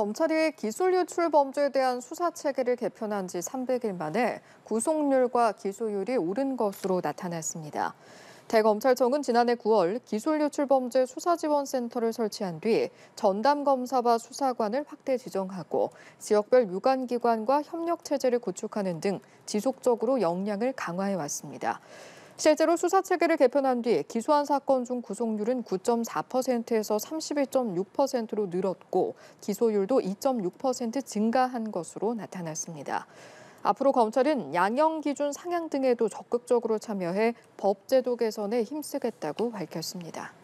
검찰이 기술 유출 범죄에 대한 수사 체계를 개편한 지 300일 만에 구속률과 기소율이 오른 것으로 나타났습니다. 대검찰청은 지난해 9월 기술 유출 범죄 수사지원센터를 설치한 뒤 전담 검사와 수사관을 확대 지정하고 지역별 유관기관과 협력 체제를 구축하는 등 지속적으로 역량을 강화해 왔습니다. 실제로 수사 체계를 개편한 뒤 기소한 사건 중 구속률은 9.4%에서 31.6%로 늘었고 기소율도 2.6% 증가한 것으로 나타났습니다. 앞으로 검찰은 양형 기준 상향 등에도 적극적으로 참여해 법제도 개선에 힘쓰겠다고 밝혔습니다.